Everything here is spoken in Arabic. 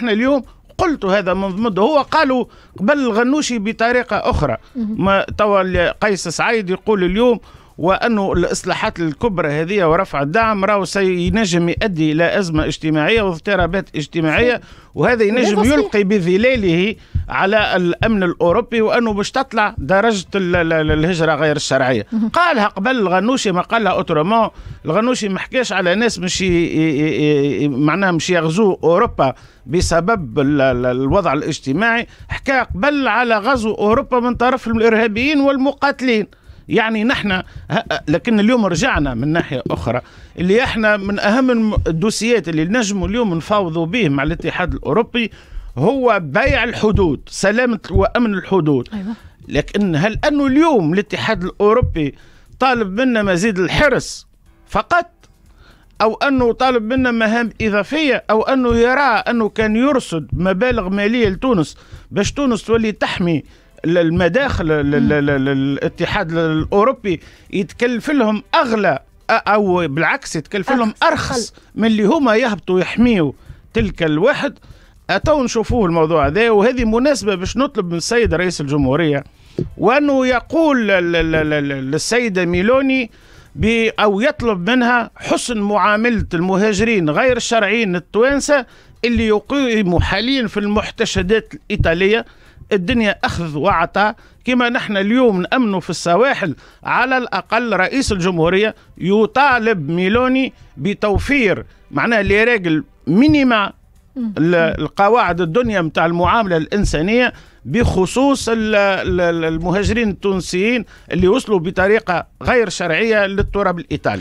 احنا اليوم قلت هذا منذ مده هو قالوا قبل الغنوشي بطريقه اخرى ما توا قيس سعيد يقول اليوم وانه الاصلاحات الكبرى هذه ورفع الدعم راهو سينجم يؤدي الى ازمه اجتماعيه واضطرابات اجتماعيه وهذا ينجم يلقي بظلاله على الامن الاوروبي وانه باش تطلع درجه الهجره غير الشرعيه قالها قبل الغنوشي ما قالها اوترومون الغنوشي ما حكاش على ناس مش معناها مش يغزو اوروبا بسبب الوضع الاجتماعي حكى قبل على غزو اوروبا من طرف الارهابيين والمقاتلين يعني نحن لكن اليوم رجعنا من ناحيه اخرى اللي احنا من اهم الدوسيات اللي نجموا اليوم نفاوضوا به مع الاتحاد الاوروبي هو بيع الحدود سلامه وامن الحدود أيوة. لكن هل انه اليوم الاتحاد الاوروبي طالب منا مزيد الحرص فقط او انه طالب منا مهام اضافيه او انه يرى انه كان يرصد مبالغ ماليه لتونس باش تونس تولي تحمي المداخل الاتحاد الاوروبي يتكلف لهم اغلى او بالعكس يتكلف لهم ارخص من اللي هما يهبطوا يحميوا تلك الواحد تو نشوفوه الموضوع هذا وهذه مناسبه باش نطلب من السيد رئيس الجمهوريه وانه يقول للسيده ميلوني او يطلب منها حسن معامله المهاجرين غير الشرعيين التوانسه اللي يقيموا حاليا في المحتشدات الايطاليه الدنيا أخذ وعطاء كما نحن اليوم نأمنوا في السواحل على الأقل رئيس الجمهورية يطالب ميلوني بتوفير معناه لي راجل مينيما القواعد الدنيا متاع المعاملة الإنسانية بخصوص المهاجرين التونسيين اللي وصلوا بطريقة غير شرعية للتراب الإيطالي